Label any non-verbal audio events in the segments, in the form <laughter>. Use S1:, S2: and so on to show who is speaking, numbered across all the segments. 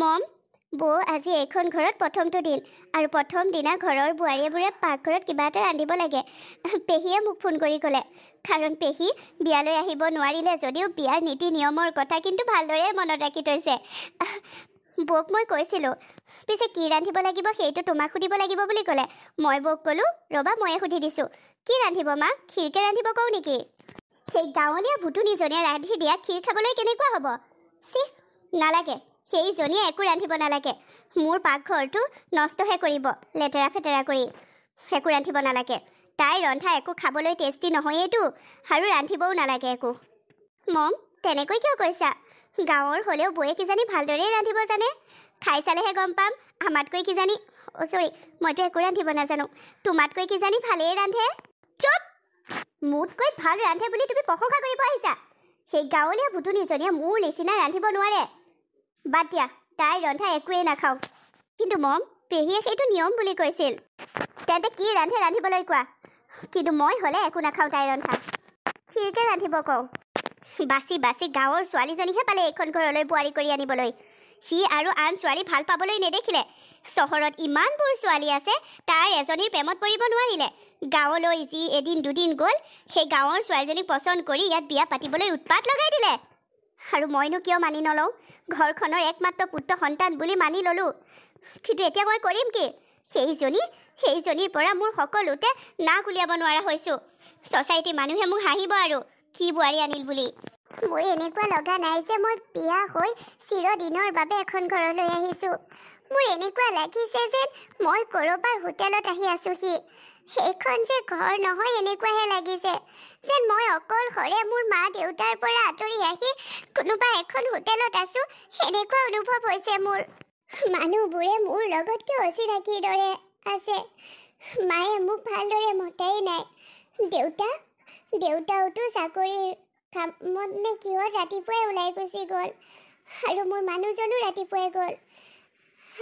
S1: মম বৌ আজি এইখন ঘৰত প্ৰথমটো দিন আৰু প্ৰথম দিনা ঘৰৰ বোৱাৰীয়েবোৰে পাকঘৰত কিবা এটা ৰান্ধিব লাগে পেহীয়ে মোক ফোন কৰি ক'লে কাৰণ পেহী বিয়ালৈ আহিব নোৱাৰিলে যদিও বিয়াৰ নীতি নিয়মৰ কথা কিন্তু ভালদৰে মনত ৰাখি থৈছে বৌক মই কৈছিলোঁ পিছে কি ৰান্ধিব লাগিব সেইটো তোমাক সুধিব লাগিব বুলি ক'লে মই বৌক ক'লোঁ ৰ'বা ময়ে সুধি দিছোঁ কি ৰান্ধিব মা খীৰকৈ ৰান্ধিব কওঁ নেকি সেই গাঁৱলীয়া ভুতুনীজনীয়ে ৰান্ধি দিয়া খীৰ খাবলৈ কেনেকুৱা হ'ব চিহ নালাগে সেইজনীয়ে একো ৰান্ধিব নালাগে মোৰ পাকঘৰটো নষ্টহে কৰিব লেতেৰা ফেতেৰা কৰি একো ৰান্ধিব নালাগে তাই ৰন্ধা একো খাবলৈ টেষ্টি নহয়েইতো আৰু ৰান্ধিবও নালাগে একো মম তেনেকৈ কিয় কৈছা গাঁৱৰ হ'লেও বৌয়ে কিজানি ভালদৰেই ৰান্ধিব জানে খাই চালেহে গম পাম আমাতকৈ কিজানি অ' চৰি মইতো একো ৰান্ধিব নাজানো তোমাতকৈ কিজানি ভালেই ৰান্ধে চুপ মোতকৈ ভাল ৰান্ধে বুলি তুমি প্ৰশংসা কৰিব আহিছা সেই গাঁৱলীয়া ভুতুনীজনীয়ে মোৰ নিচিনা ৰান্ধিব নোৱাৰে বাদ দিয়া তাইৰ ৰন্ধা একোৱেই নাখাওঁ কিন্তু মম পেহীয়ে সেইটো নিয়ম বুলি কৈছিল তেন্তে কি ৰান্ধে ৰান্ধিবলৈ কোৱা কিন্তু মই হ'লে একো নাখাওঁ তাইৰ ৰন্ধা খীৰকৈ ৰান্ধিব কওঁ বাচি বাচি গাঁৱৰ ছোৱালীজনীহে পালে এইখন ঘৰলৈ বোৱাৰী কৰি আনিবলৈ সি আৰু আন ছোৱালী ভাল পাবলৈ নেদেখিলে চহৰত ইমানবোৰ ছোৱালী আছে তাইৰ এজনীৰ প্ৰেমত পৰিব নোৱাৰিলে গাঁৱলৈ যি এদিন দুদিন গ'ল সেই গাঁৱৰ ছোৱালীজনীক পচন্দ কৰি ইয়াত বিয়া পাতিবলৈ উৎপাত লগাই দিলে আৰু মইনো কিয় মানি নলওঁ ঘৰখনৰ একমাত্ৰ পুত্ৰ সন্তান বুলি মানি ললোঁ কিন্তু এতিয়া মই কৰিম কি সেইজনী সেইজনীৰ পৰা মোৰ সকলোতে নাক উলিয়াব নোৱাৰা হৈছো ছচাইটি মানুহে মোক হাঁহিব আৰু কি বোৱাৰী আনিল বুলি মোৰ এনেকুৱা লগা নাই যে মই বিয়া হৈ চিৰদিনৰ বাবে এখন ঘৰলৈ আহিছোঁ মোৰ এনেকুৱা লাগিছে যে মই ক'ৰবাৰ হোটেলত আহি আছোঁহি সেইখন যে ঘৰ নহয় এনেকুৱাহে লাগিছে যেন মই অকলশৰে মোৰ মা দেউতাৰ পৰা আঁতৰি আহি কোনোবা এখন হোটেলত আছো সেনেকুৱা অনুভৱ হৈছে মোৰ মানুহবোৰে মোৰ লগত কিয় অচিনাকিৰ দৰে আছে মায়ে মোক ভালদৰে মতাই নাই দেউতা দেউতাওতো চাকৰিৰ কামত নে কিহত ৰাতিপুৱাই ওলাই গুচি গ'ল আৰু মোৰ মানুহজনো ৰাতিপুৱাই গ'ল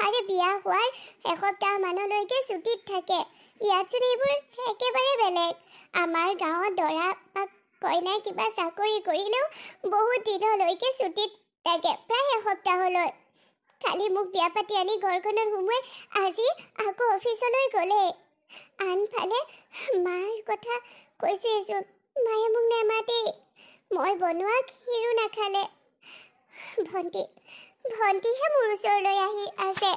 S1: আৰে বিয়া হোৱাৰ এসপ্তাহমানলৈকে ছুটীত থাকে ইয়াতচোন এইবোৰ একেবাৰে বেলেগ আমাৰ গাঁৱৰ দৰা বা কইনাই কিবা চাকৰি কৰিলেও বহুত দিনলৈকে ছুটিত থাকে প্ৰায় এসপ্তাহলৈ খালি মোক বিয়া পাতি আনি ঘৰখনত সোমোৱাই আজি আকৌ অফিচলৈ গ'লে আনফালে মাৰ কথা কৈছোঁ এযোৰ মায়ে মোক নেমাতি মই বনোৱা ক্ষীৰো নাখালে ভণ্টি ভণ্টিহে মোৰ ওচৰলৈ আহি আছে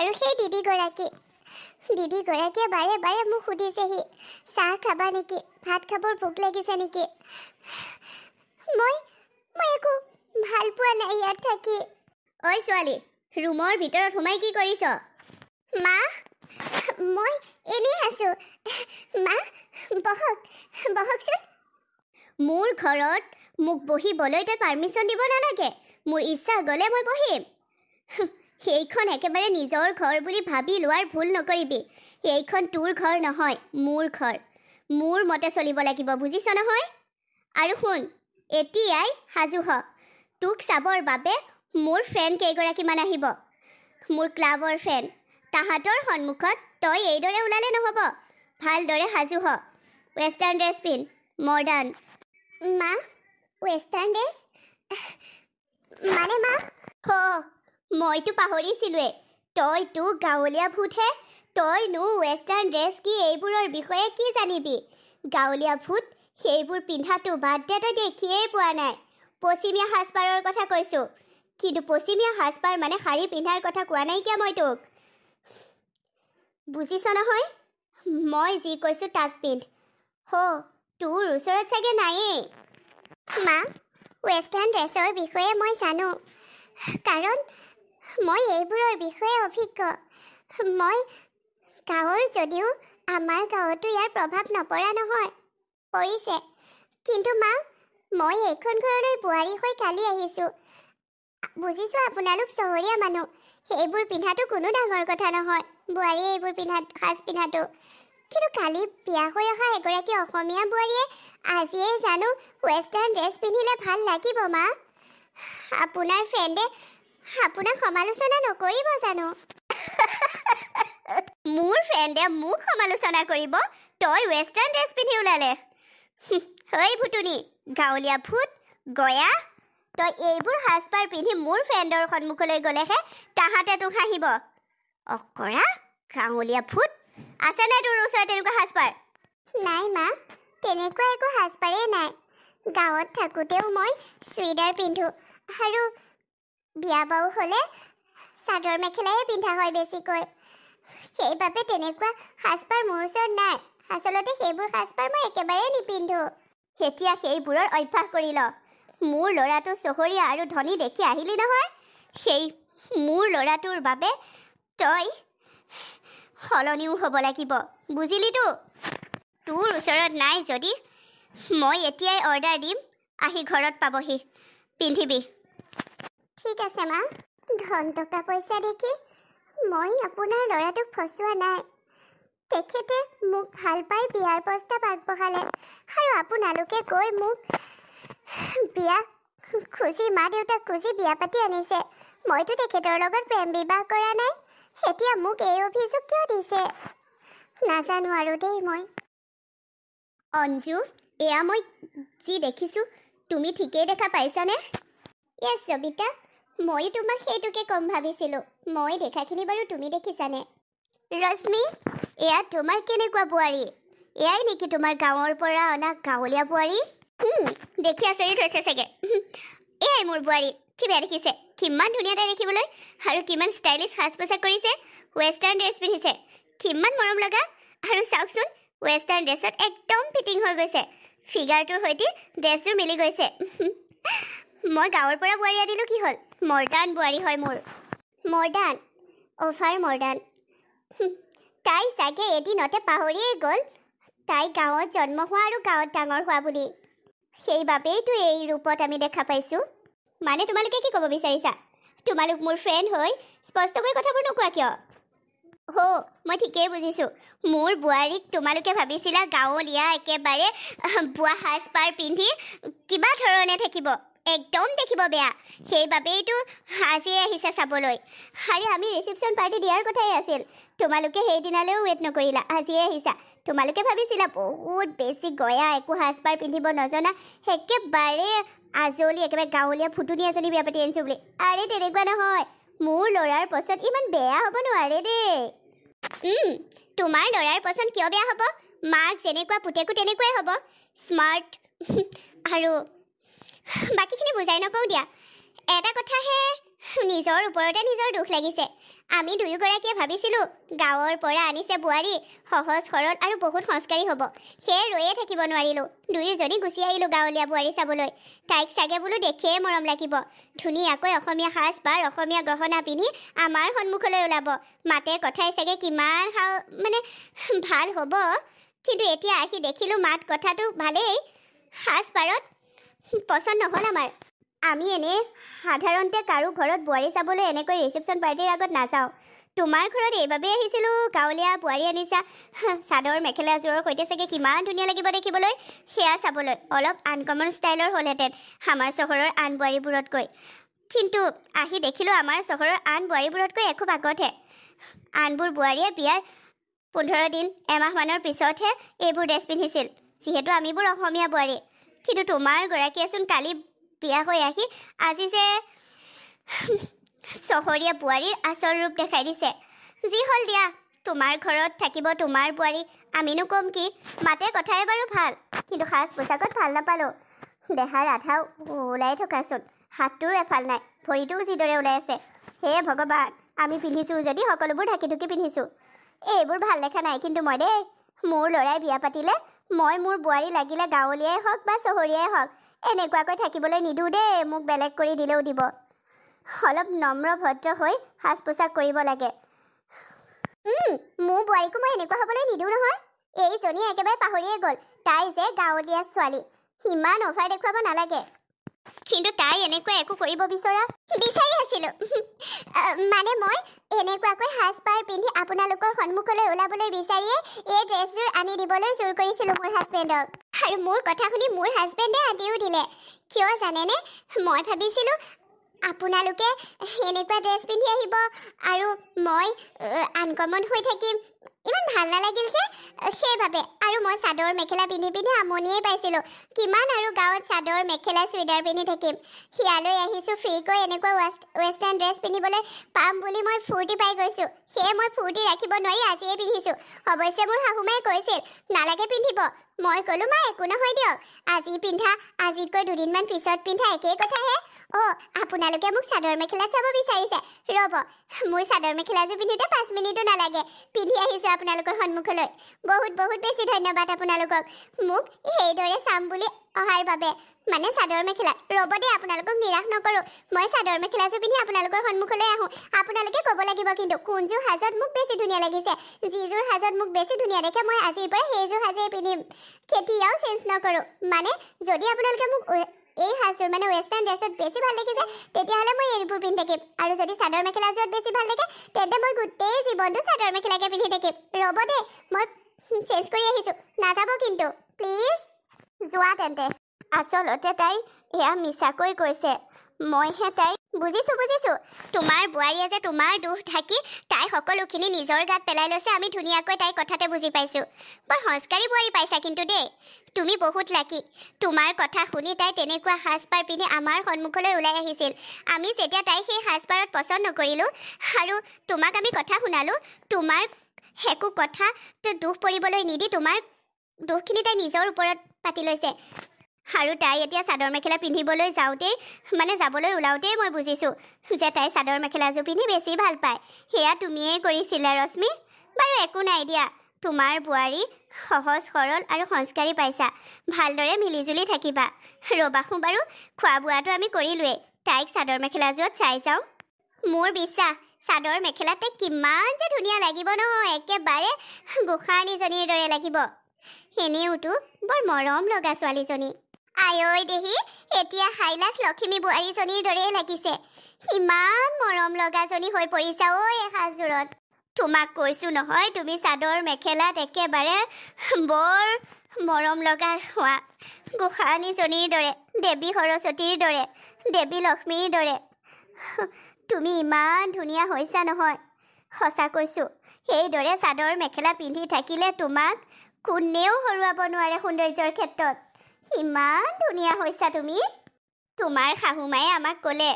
S1: আৰু সেই দিদীগৰাকী দিদীগৰাকীয়ে বাৰে বাৰে মোক সুধিছেহি চাহ খাবা নেকি ভাত খাবৰ ভোক লাগিছে নেকি মই মই একো ভাল পোৱা নাই ইয়াত থাকি ঐ ছোৱালী ৰুমৰ ভিতৰত সোমাই কি কৰিছ মা মই এনেই আছো মা বহক বহকচোন মোৰ ঘৰত মোক বহিবলৈ তই পাৰ্মিশ্যন দিব নালাগে মোৰ ইচ্ছা গ'লে মই বহিম সেইখন একেবাৰে নিজৰ ঘৰ বুলি ভাবি লোৱাৰ ভুল নকৰিবি সেইখন তোৰ ঘৰ নহয় মোৰ ঘৰ মোৰ মতে চলিব লাগিব বুজিছ নহয় আৰু শুন এতিয়াই সাজু হ তোক চাবৰ বাবে মোৰ ফ্ৰেণ্ড কেইগৰাকীমান আহিব মোৰ ক্লাবৰ ফ্ৰেণ্ড তাহাঁতৰ সন্মুখত তই এইদৰে ওলালে নহ'ব ভালদৰে সাজু হ ৱেষ্টাৰ্ণ ড্ৰেছ পিন্ধ মডাৰ্ণ মা ৱেষ্টাৰ্ণ ড্ৰেছ মানে মা মইতো পাহৰিছিলোৱে তইতো গাঁৱলীয়া ভূতহে তইনো ৱেষ্টাৰ্ণ ড্ৰেছ কি এইবোৰৰ বিষয়ে কি জানিবি গাঁৱলীয়া ভূত সেইবোৰ পিন্ধাটো বাদ দে তই দেখিয়েই পোৱা নাই পশ্চিমীয়া সাজপাৰৰ কথা কৈছোঁ কিন্তু পশ্চিমীয়া সাজপাৰ মানে শাৰী পিন্ধাৰ কথা কোৱা নাইকিয়া মই তোক বুজিছ নহয় মই যি কৈছোঁ তাক পিন্ধ হ' তোৰ ওচৰত চাগে নায়েই মা ৱেষ্টাৰ্ণ ড্ৰেছৰ বিষয়ে মই জানো কাৰণ মই এইবোৰৰ বিষয়ে অভিজ্ঞ মই গাঁৱৰ যদিও আমাৰ গাঁৱতো ইয়াৰ প্ৰভাৱ নপৰা নহয় পৰিছে কিন্তু মা মই এইখন ঘৰলৈ বোৱাৰী হৈ কালি আহিছোঁ বুজিছোঁ আপোনালোক চহৰীয়া মানুহ সেইবোৰ পিন্ধাটো কোনো ডাঙৰ কথা নহয় বোৱাৰীয়ে এইবোৰ পিন্ধা সাজ পিন্ধাটো কিন্তু কালি বিয়া হৈ অহা এগৰাকী অসমীয়া বোৱাৰীয়ে আজিয়েই জানো ৱেষ্টাৰ্ণ ড্ৰেছ পিন্ধিলে ভাল লাগিব মা আপোনাৰ ফ্ৰেণ্ডে আপোনাক সমালোচনা নকৰিব জানো মোৰ ফ্ৰেণ্ডে মোক সমালোচনা কৰিব তই ৱেষ্টাৰ্ণ ড্ৰেছ পিন্ধি ওলালে হেই ভুতুনি গাঁৱলীয়া ভূত গয়া তই এইবোৰ সাজপাৰ পিন্ধি মোৰ ফ্ৰেণ্ডৰ সন্মুখলৈ গ'লেহে তাহাঁতে তোক হাঁহিব অকৰা গাঁৱলীয়া ভূত আছে নাই তোৰ ওচৰত তেনেকুৱা সাজপাৰ নাই মা তেনেকুৱা একো সাজপাৰেই নাই গাঁৱত থাকোঁতেও মই চুইদাৰ পিন্ধো আৰু বিয়া বাৰু হ'লে চাদৰ মেখেলাহে পিন্ধা হয় বেছিকৈ সেইবাবে তেনেকুৱা সাজপাৰ মোৰ ওচৰত নাই আচলতে সেইবোৰ সাজপাৰ মই একেবাৰেই নিপিন্ধো এতিয়া সেইবোৰৰ অভ্যাস কৰি ল মোৰ ল'ৰাটো চহৰীয়া আৰু ধনী দেখি আহিলি নহয় সেই মোৰ ল'ৰাটোৰ বাবে তই সলনিও হ'ব লাগিব বুজিলিতো তোৰ ওচৰত নাই যদি মই এতিয়াই অৰ্ডাৰ দিম আহি ঘৰত পাবহি পিন্ধিবি ঠিক আছে মা ধন টকা পইচা দেখি মই আপোনাৰ ল'ৰাটোক ফচোৱা নাই তেখেতে মোক ভাল পাই বিয়াৰ প্ৰস্তাৱ আগবঢ়ালে আৰু আপোনালোকে গৈ মোক বিয়া খুজি মা দেউতাক খুজি বিয়া পাতি আনিছে মইতো তেখেতৰ লগত প্ৰেম বিবাহ কৰা নাই এতিয়া মোক এই অভিযোগ কিয় দিছে নাজানো আৰু দেই মই অঞ্জু এয়া মই যি দেখিছোঁ তুমি ঠিকেই দেখা পাইছানে য়েছ সবিতা মই তোমাক সেইটোকে কম ভাবিছিলোঁ মই দেখাখিনি বাৰু তুমি দেখিছানে ৰশ্মি এয়া তোমাৰ কেনেকুৱা বোৱাৰী এয়াই নেকি তোমাৰ গাঁৱৰ পৰা অনা গাঁৱলীয়া বোৱাৰী দেখি আচৰিত হৈছে চাগে এয়াই মোৰ বোৱাৰী কি বেয়া দেখিছে কিমান ধুনীয়াতে দেখিবলৈ আৰু কিমান ষ্টাইলিছ সাজ পোছাক কৰিছে ৱেষ্টাৰ্ণ ড্ৰেছ পিন্ধিছে কিমান মৰম লগা আৰু চাওকচোন ৱেষ্টাৰ্ণ ড্ৰেছত একদম ফিটিং হৈ গৈছে ফিগাৰটোৰ সৈতে ড্ৰেছযোৰ মিলি গৈছে মই গাঁৱৰ পৰা বোৱাৰী আনিলোঁ কি হ'ল মৰ্দান বোৱাৰী হয় মোৰ মৰ্দান অফাৰ মৰ্দান তাই চাগে এদিনতে পাহৰিয়েই গ'ল তাই গাঁৱত জন্ম হোৱা আৰু গাঁৱত ডাঙৰ হোৱা বুলি সেইবাবেইতো এই ৰূপত আমি দেখা পাইছোঁ মানে তোমালোকে কি ক'ব বিচাৰিছা তোমালোক মোৰ ফ্ৰেণ্ড হৈ স্পষ্টকৈ কথাবোৰ নোকোৱা কিয় হ' মই ঠিকেই বুজিছোঁ মোৰ বোৱাৰীক তোমালোকে ভাবিছিলা গাঁৱলীয়া একেবাৰে বোৱা সাজ পাৰ পিন্ধি কিবা ধৰণে থাকিব একদম দেখিব বেয়া সেইবাবেইতো সাজিয়ে আহিছে চাবলৈ আৰে আমি ৰিচেপশ্যন পাৰ্টি দিয়াৰ কথাই আছিল তোমালোকে সেইদিনালৈও ৱেইট নকৰিলা আজিয়ে আহিছা তোমালোকে ভাবিছিলা বহুত বেছি গয়া একো সাজপাৰ পিন্ধিব নজনা একেবাৰে আজলি একেবাৰে গাঁৱলীয়া ফুটুনি এজনী বিয়া পাতি আনিছোঁ বুলি আৰে তেনেকুৱা নহয় মোৰ ল'ৰাৰ পচন্দ ইমান বেয়া হ'ব নোৱাৰে দেই তোমাৰ ল'ৰাৰ পচন্দ কিয় বেয়া হ'ব মাক যেনেকুৱা পুতেকো তেনেকুৱাই হ'ব স্মাৰ্ট <laughs> আৰু <laughs> বাকীখিনি বুজাই নকওঁ দিয়া এটা কথাহে নিজৰ ওপৰতে নিজৰ দুখ লাগিছে আমি দুয়োগৰাকীয়ে ভাবিছিলোঁ গাঁৱৰ পৰা আনিছে বোৱাৰী সহজ সৰল আৰু বহুত সংস্কাৰী হ'ব সেয়ে ৰৈয়ে থাকিব নোৱাৰিলোঁ দুয়োজনী গুচি আহিলোঁ গাঁৱলীয়া বোৱাৰী চাবলৈ তাইক চাগে বোলো দেখিয়েই মৰম লাগিব ধুনীয়াকৈ অসমীয়া সাজ পাৰ অসমীয়া গহনা পিন্ধি আমাৰ সন্মুখলৈ ওলাব মাতে কথাই চাগে কিমান হা মানে ভাল হ'ব কিন্তু এতিয়া আহি দেখিলোঁ মাত কথাটো ভালেই সাজ পাৰত পচন্দ নহ'ল আমাৰ আমি এনেই সাধাৰণতে কাৰো ঘৰত বোৱাৰী চাবলৈ এনেকৈ ৰিচেপশ্যন পাৰ্টিৰ আগত নাযাওঁ তোমাৰ ঘৰত এইবাবেই আহিছিলোঁ গাঁৱলীয়া বোৱাৰী আনিছা চাদৰ মেখেলাযোৰৰ সৈতে চাগে কিমান ধুনীয়া লাগিব দেখিবলৈ সেয়া চাবলৈ অলপ আনকমন ষ্টাইলৰ হ'লহেঁতেন আমাৰ চহৰৰ আন বোৱাৰীবোৰতকৈ কিন্তু আহি দেখিলোঁ আমাৰ চহৰৰ আন বোৱাৰীবোৰতকৈ একো আগতহে আনবোৰ বোৱাৰীয়ে বিয়াৰ পোন্ধৰ দিন এমাহমানৰ পিছতহে এইবোৰ ড্ৰেছ পিন্ধিছিল যিহেতু আমিবোৰ অসমীয়া বোৱাৰী কিন্তু তোমাৰ গৰাকীয়েচোন কালি বিয়া হৈ আহি আজি যে চহৰীয়া বোৱাৰীৰ আচল ৰূপ দেখাই দিছে যি হ'ল দিয়া তোমাৰ ঘৰত থাকিব তোমাৰ বোৱাৰী আমিনো ক'ম কি মাতে কথাই বাৰু ভাল কিন্তু সাজ পোছাকত ভাল নাপালোঁ দেহা ৰাধা ওলাই থকাচোন হাতটোৰ এফাল নাই ভৰিটোও যিদৰে ওলাই আছে হে ভগৱান আমি পিন্ধিছোঁ যদি সকলোবোৰ ঢাকি ঢুকি পিন্ধিছোঁ এইবোৰ ভাল দেখা নাই কিন্তু মই দেই মোৰ ল'ৰাই বিয়া পাতিলে মই মোৰ বোৱাৰী লাগিলে গাঁৱলীয়াই হওক বা চহৰীয়াই হওক এনেকুৱাকৈ থাকিবলৈ নিদিওঁ দেই মোক বেলেগ কৰি দিলেও দিব অলপ নম্ৰ ভদ্ৰ হৈ সাজ পোছাক কৰিব লাগে মোৰ বোৱাৰীকো মই এনেকুৱা হ'বলৈ নিদিওঁ নহয় এইজনী একেবাৰে পাহৰিয়ে গ'ল তাই যে গাঁৱলীয়া ছোৱালী সিমান অভাৰ দেখুৱাব নালাগে কিন্তু তাই এনেকুৱা একো কৰিব বিচৰা বিচাৰি আছিলো <laughs> মানে মই এনেকুৱাকৈ সাজ পাৰ পিন্ধি আপোনালোকৰ সন্মুখলৈ ওলাবলৈ বিচাৰিয়ে এই ড্ৰেছযোৰ আনি দিবলৈ জোৰ কৰিছিলো মোৰ হাজবেণ্ডক আৰু মোৰ কথা শুনি মোৰ হাজবেণ্ডে আনিও দিলে কিয় জানেনে মই ভাবিছিলো আপোনালোকে এনেকুৱা ড্ৰেছ পিন্ধি আহিব আৰু মই আনকমন হৈ থাকিম ইমান ভাল নালাগিল যে সেইবাবে আৰু মই চাদৰ মেখেলা পিন্ধি পিন্ধি আমনিয়েই পাইছিলোঁ কিমান আৰু গাঁৱত চাদৰ মেখেলা চুৱেটাৰ পিন্ধি থাকিম সিয়ালৈ আহিছোঁ ফ্ৰীকৈ এনেকুৱা ৱেষ্ট ৱেষ্টাৰ্ণ ড্ৰেছ পিন্ধিবলৈ পাম বুলি মই ফূৰ্তি পাই গৈছোঁ সেয়ে মই ফূৰ্তি ৰাখিব নোৱাৰি আজিয়ে পিন্ধিছোঁ অৱশ্যে মোৰ শাহুমাই কৈছিল নালাগে পিন্ধিব মই ক'লোঁ মা একো নহয় দিয়ক আজি পিন্ধা আজিতকৈ দুদিনমান পিছত পিন্ধা একেই কথাহে অ' আপোনালোকে মোক চাদৰ মেখেলা চাব বিচাৰিছে ৰ'ব মোৰ চাদৰ মেখেলাযোৰ পিন্ধোতে পাঁচ মিনিটো নালাগে পিন্ধি আহিছোঁ আপোনালোকৰ সন্মুখলৈ বহুত বহুত বেছি ধন্যবাদ আপোনালোকক মোক সেইদৰে চাম বুলি অহাৰ বাবে মানে চাদৰ মেখেলা ৰ'ব দেই আপোনালোকক নিৰাশ নকৰোঁ মই চাদৰ মেখেলাযোৰ পিন্ধি আপোনালোকৰ সন্মুখলৈ আহোঁ আপোনালোকে ক'ব লাগিব কিন্তু কোনযোৰ সাজত মোক বেছি ধুনীয়া লাগিছে যিযোৰ সাজত মোক বেছি ধুনীয়া দেখে মই আজিৰ পৰা সেইযোৰ সাজেই পিন্ধিম কেতিয়াও চেঞ্জ নকৰোঁ মানে যদি আপোনালোকে মোক এই সাজযোৰ মানে ৱেষ্টাৰ্ণ ড্ৰেছত বেছি ভাল দেখিছে তেতিয়াহ'লে মই এইবোৰ পিন্ধি থাকিম আৰু যদি চাদৰ মেখেলা যোৰত বেছি ভাল লাগে তেন্তে মই গোটেই জীৱনটো চাদৰ মেখেলাকে পিন্ধি থাকিম ৰ'ব দেই মই চেঞ্জ কৰি আহিছোঁ নাযাব কিন্তু প্লিজ যোৱা তেন্তে আচলতে তাই এয়া মিছাকৈ কৈছে মইহে তাই বুজিছো বুজিছো তোমাৰ বোৱাৰীয়ে যে তোমাৰ দুখ থাকি তাই সকলোখিনি নিজৰ গাত পেলাই লৈছে আমি ধুনীয়াকৈ তাইৰ কথাতে বুজি পাইছো বৰ সংস্কাৰী বোৱাৰী পাইছা কিন্তু দেই তুমি বহুত লাকি তোমাৰ কথা শুনি তাই তেনেকুৱা সাজপাৰ পিন্ধি আমাৰ সন্মুখলৈ ওলাই আহিছিল আমি যেতিয়া তাই সেই সাজপাৰত পচন্দ নকৰিলোঁ আৰু তোমাক আমি কথা শুনালোঁ তোমাৰ হেকো কথা দুখ পৰিবলৈ নিদি তোমাৰ দুখখিনি তাই নিজৰ ওপৰত পাতি লৈছে আৰু তাই এতিয়া চাদৰ মেখেলা পিন্ধিবলৈ যাওঁতেই মানে যাবলৈ ওলাওঁতেই মই বুজিছোঁ যে তাই চাদৰ মেখেলাযোৰ পিন্ধি বেছি ভাল পায় সেয়া তুমিয়েই কৰিছিলা ৰশ্মি বাৰু একো নাই দিয়া তোমাৰ বোৱাৰী সহজ সৰল আৰু সংস্কাৰী পাইছা ভালদৰে মিলি জুলি থাকিবা ৰ'বাচোন বাৰু খোৱা বোৱাটো আমি কৰিলোৱেই তাইক চাদৰ মেখেলাযোৰত চাই যাওঁ মোৰ বিশ্বাস চাদৰ মেখেলাত তাইক কিমান যে ধুনীয়া লাগিব নহয় একেবাৰে গোসাঁনীজনীৰ দৰে লাগিব এনেওতো বৰ মৰম লগা ছোৱালীজনী আয়ৈ দেহি এতিয়া হাইলাখ লক্ষ্মী বোৱাৰীজনীৰ দৰেই লাগিছে সিমান মৰম লগাজনী হৈ পৰিছা ঐ এসাঁজোৰত তোমাক কৈছোঁ নহয় তুমি চাদৰ মেখেলাত একেবাৰে বৰ মৰম লগা হোৱা গোসাঁনীজনীৰ দৰে দেৱী সৰস্বতীৰ দৰে দেৱী লক্ষ্মীৰ দৰে তুমি ইমান ধুনীয়া হৈছা নহয় সঁচা কৈছোঁ সেইদৰে চাদৰ মেখেলা পিন্ধি থাকিলে তোমাক কোনেও হৰুৱাব নোৱাৰে সৌন্দৰ্যৰ ক্ষেত্ৰত ইমান ধুনীয়া হৈছা তুমি তোমাৰ শাহুমায়ে আমাক ক'লে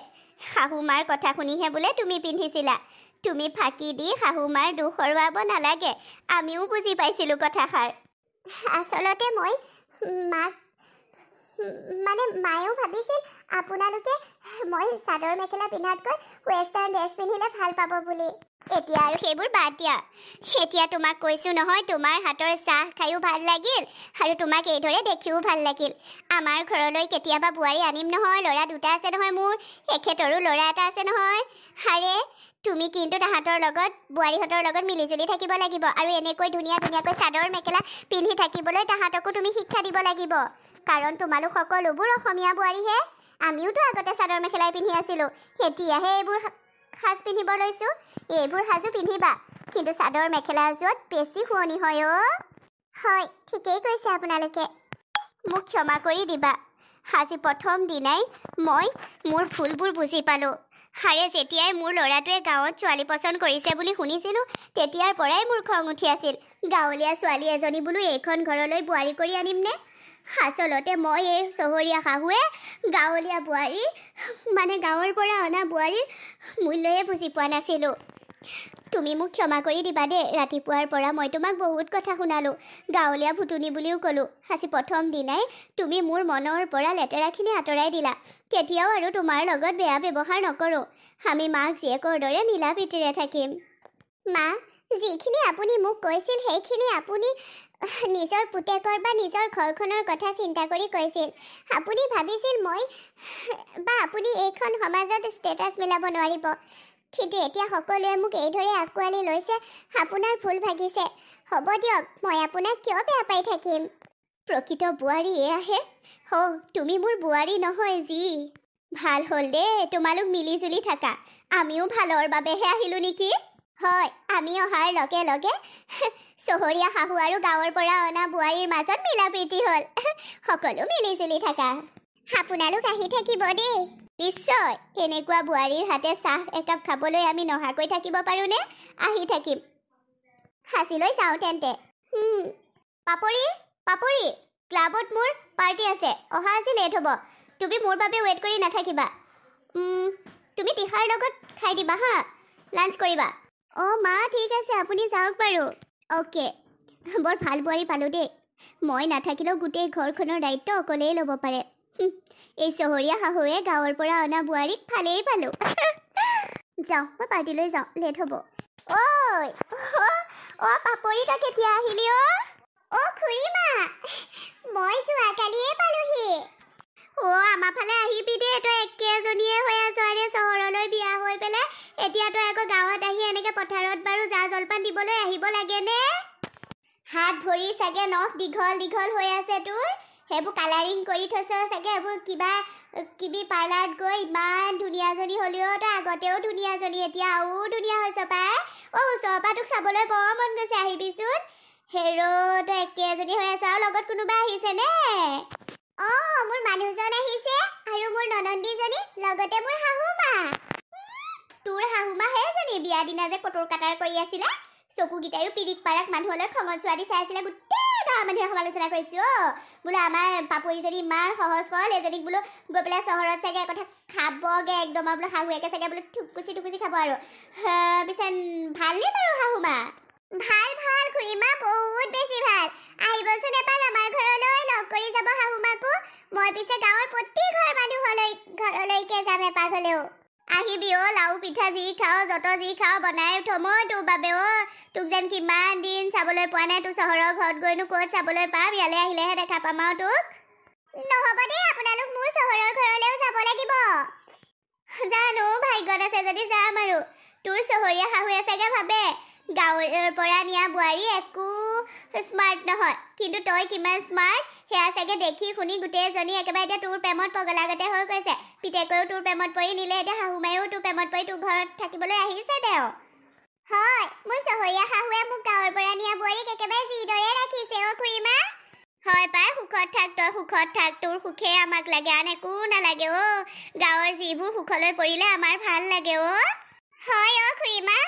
S1: শাহুমাৰ কথা শুনিহে বোলে তুমি পিন্ধিছিলা তুমি ফাঁকি দি শাহুমাৰ দোষৰুৱাব নালাগে আমিও বুজি পাইছিলোঁ কথাষাৰ আচলতে মই মাক মানে মায়েও ভাবিছিল আপোনালোকে মই চাদৰ মেখেলা পিন্ধাতকৈ ৱেষ্টাৰ্ণ ড্ৰেছ পিন্ধিলে ভাল পাব বুলি এতিয়া আৰু সেইবোৰ বাদ দিয়া এতিয়া তোমাক কৈছোঁ নহয় তোমাৰ হাতৰ চাহ খায়ো ভাল লাগিল আৰু তোমাক এইদৰে দেখিও ভাল লাগিল আমাৰ ঘৰলৈ কেতিয়াবা বোৱাৰী আনিম নহয় ল'ৰা দুটা আছে নহয় মোৰ এখেতৰো ল'ৰা এটা আছে নহয় আৰে তুমি কিন্তু তাহাঁতৰ লগত বোৱাৰীহঁতৰ লগত মিলি জুলি থাকিব লাগিব আৰু এনেকৈ ধুনীয়া ধুনীয়াকৈ চাদৰ মেখেলা পিন্ধি থাকিবলৈ তাহাঁতকো তুমি শিক্ষা দিব লাগিব কাৰণ তোমালোক সকলোবোৰ অসমীয়া বোৱাৰীহে আমিওতো আগতে চাদৰ মেখেলাই পিন্ধি আছিলোঁ এতিয়াহে এইবোৰ সাজ পিন্ধিব লৈছোঁ এইবোৰ সাজো পিন্ধিবা কিন্তু চাদৰ মেখেলা মেখেলাযোৰত বেছি শুৱনি হয় অ' হয় ঠিকেই কৈছে আপোনালোকে মোক ক্ষমা কৰি দিবা আজি প্ৰথম দিনাই মই মোৰ ভুলবোৰ বুজি পালোঁ হাৰে যেতিয়াই মোৰ ল'ৰাটোৱে গাঁৱত ছোৱালী পচন্দ কৰিছে বুলি শুনিছিলোঁ তেতিয়াৰ পৰাই মোৰ খং উঠি আছিল গাঁৱলীয়া ছোৱালী এজনী বোলো এইখন ঘৰলৈ বোৱাৰী কৰি আনিমনে সাচলতে মই এই চহৰীয়া শাহুৱে গাঁৱলীয়া বোৱাৰী মানে গাঁৱৰ পৰা অনা বোৱাৰীৰ মূল্যই বুজি পোৱা নাছিলোঁ তুমি মোক ক্ষমা কৰি দিবা দেই ৰাতিপুৱাৰ পৰা মই তোমাক বহুত কথা শুনালোঁ গাঁৱলীয়া ভুতুনী বুলিও ক'লোঁ সাঁচি প্ৰথম দিনাই তুমি মোৰ মনৰ পৰা লেতেৰাখিনি আঁতৰাই দিলা কেতিয়াও আৰু তোমাৰ লগত বেয়া ব্যৱহাৰ নকৰোঁ আমি মাক জীয়েকৰ দৰে মিলা প্ৰীতিৰে থাকিম মা যিখিনি আপুনি মোক কৈছিল সেইখিনি আপুনি নিজৰ পুতেকৰ বা নিজৰ ঘৰখনৰ কথা চিন্তা কৰি কৈছিল আপুনি ভাবিছিল মই বা আপুনি এইখন সমাজত ষ্টেটাছ মিলাব নোৱাৰিব কিন্তু এতিয়া সকলোৱে মোক এইদৰে আঁকোৱালি লৈছে আপোনাৰ ভুল ভাগিছে হ'ব দিয়ক মই আপোনাক কিয় বেয়া পাই থাকিম প্ৰকৃত বোৱাৰী আহে হওক তুমি মোৰ বোৱাৰী নহয় যি ভাল হ'ল দেই তোমালোক মিলি জুলি থাকা আমিও ভালৰ বাবেহে আহিলোঁ নেকি হয় আমি অহাৰ লগে লগে চহৰীয়া শাহু আৰু গাঁৱৰ পৰা অনা বোৱাৰীৰ মাজত মিলা প্ৰীতি হ'ল সকলো মিলি জুলি থাকা আপোনালোক আহি থাকিব দেই নিশ্চয় এনেকুৱা বোৱাৰীৰ হাতে চাহ একাপ খাবলৈ আমি নহাকৈ থাকিব পাৰোঁনে আহি থাকিম সাঁচিলৈ চাওঁ তেন্তে পাপৰি পাপৰি ক্লাবত মোৰ পাৰ্টি আছে অহা আজি লেট হ'ব তুমি মোৰ বাবে ৱেইট কৰি নাথাকিবা তুমি তিহাৰ লগত খাই দিবা হা লাঞ্চ কৰিবা অ মা ঠিক আছে আপুনি যাওক বাৰু অ'কে বৰ ভাল বোৱাৰী পালোঁ দেই মই নাথাকিলেও গোটেই ঘৰখনৰ দায়িত্ব অকলেই ল'ব পাৰে এই চহৰীয়া শাহুৱে গাঁৱৰ পৰা অনা বোৱাৰীক ভালেই পালোঁ <laughs> যাওঁ মই পাৰ্টিলৈ যাওঁ লেট হ'ব ঐ অ' পাপৰি তাক এতিয়া আহিলি অ' অ' খুৰীমা মই যোৱাকালিয়ে পালোঁহি অ' আমাৰ ফালে আহিবি দেই তই একেজনীয়ে হৈ আছোঁ আৰে চহৰলৈ বিয়া হৈ পেলাই এতিয়া তই আকৌ গাঁৱত আহি এনেকৈ পথাৰত বাৰু জা জলপান দিবলৈ আহিব লাগেনে হাত ভৰি চাগে নখ দীঘল দীঘল হৈ আছে তোৰ সেইবোৰ কালাৰিং কৰি থৈছ চাগে সেইবোৰ কিবা কিবি পাৰ্লাৰত গৈ ইমান ধুনীয়াজনী হ'লেও তই আগতেও ধুনীয়াজনী এতিয়া আৰু ধুনীয়া হৈছ পাই অ' ওচৰৰ পৰা তোক চাবলৈ বৰ মন গৈছে আহিবিচোন হেৰৌ তই একে এজনী হৈ আছ আৰু লগত কোনোবা আহিছেনে অঁ মোৰ মানুহজন আহিছে আৰু মোৰ ননন্দীজনী লগতে মোৰ শাহু মা তোৰ শাহুমা হে জানি বিয়াৰ দিনা যে কটোৰ কাটাৰ কৰি আছিলে চকুকেইটায়ো পিৰিক পাৰাক মানুহলৈ খঙত ছোৱালী চাই আছিলে গোটেই গাঁৱৰ মানুহে সমালোচনা কৰিছোঁ বোলো আমাৰ পাপৰিজনী ইমান সহজ সৰল এজনীক বোলো গৈ পেলাই চহৰত চাগে কথা খাবগৈ একদম আৰু বোলো শাহুৱেকে চাগে বোলো ঠুকুচি ঠুকুচি খাব আৰু পিছে ভালেই বাৰু শাহুমা ভাল ভাল খুৰীমা বহুত বেছি ভাল আহিবচোন এপাল আমাৰ ঘৰলৈ লগ কৰি যাব শাহুমাকো মই পিছে গাঁৱৰ প্ৰতি ঘৰ মানুহলৈ ঘৰলৈকে যাম এপাল হ'লেও আহিবি অ লাউ পিঠা যি খাওঁ যত যি খাওঁ বনাই থম ঐ তোৰ বাবে অ তোক যেন কিমান দিন চাবলৈ পোৱা নাই তোৰ চহৰৰ ঘৰত গৈনো ক'ত চাবলৈ পাম ইয়ালৈ আহিলেহে দেখা পাম আৰু তোক নহ'ব দেই আপোনালোক মোৰ চহৰৰ ঘৰলৈও যাব লাগিব জানো ভাগ্যত আছে যদি যাম আৰু তোৰ চহৰীয়া শাহু আছেগৈ ভাবে গাঁৱৰ পৰা নিয়া বোৱাৰী একো স্মাৰ্ট নহয় কিন্তু তই কিমান স্মাৰ্ট সেয়া চাগে দেখি শুনি গোটেইজনী একেবাৰে এতিয়া তোৰ প্ৰেমত পগলাগতে হৈ গৈছে পিতেকেও তোৰ প্ৰেমত পৰি নিলে এতিয়া শাহুমায়েও তোৰ প্ৰেমত পৰি তোৰ ঘৰত থাকিবলৈ আহিছে তেওঁ হয় মোৰ চহৰীয়া শাহুৱে মোক গাঁৱৰ পৰা নিয়া বোৱাৰীক একেবাৰে যিদৰে ৰাখিছে অ' খুৰীমা হয় পাই সুখত থাক তই সুখত থাক তোৰ সুখেই আমাক লাগে আন একো নালাগে অ' গাঁৱৰ যিবোৰ সুখলৈ পৰিলে আমাৰ ভাল লাগে অ' হয় অ' খুৰীমা